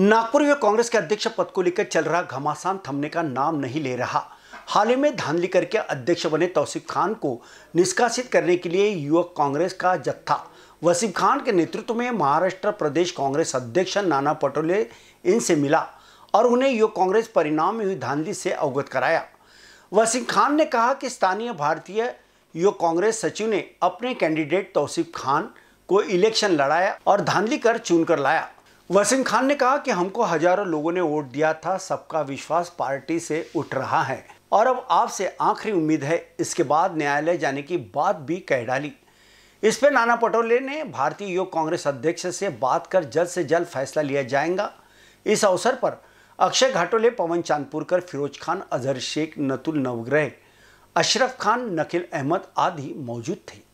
नागपुर में कांग्रेस के अध्यक्ष पद को लेकर चल रहा घमासान थमने का नाम नहीं ले रहा हाल ही में धांधली के अध्यक्ष बने तौसीफ खान को निष्कासित करने के लिए युवक कांग्रेस का जत्था वसीम खान के नेतृत्व में महाराष्ट्र प्रदेश कांग्रेस अध्यक्ष नाना पटोले इनसे मिला और उन्हें युवक कांग्रेस परिणाम में हुई धांधली से अवगत कराया वसीम खान ने कहा कि स्थानीय भारतीय युवक कांग्रेस सचिव ने अपने कैंडिडेट तौसीफ खान को इलेक्शन लड़ाया और धांधली कर चुनकर लाया वसीम खान ने कहा कि हमको हजारों लोगों ने वोट दिया था सबका विश्वास पार्टी से उठ रहा है और अब आपसे आखिरी उम्मीद है इसके बाद न्यायालय जाने की बात भी कह डाली इस पर नाना पटोले ने भारतीय युवक कांग्रेस अध्यक्ष से बात कर जल्द से जल्द फैसला लिया जाएगा इस अवसर पर अक्षय घाटोले पवन चांदपुरकर फिरोज खान अजहर शेख नतुल नवग्रह अशरफ खान नकिल अहमद आदि मौजूद थे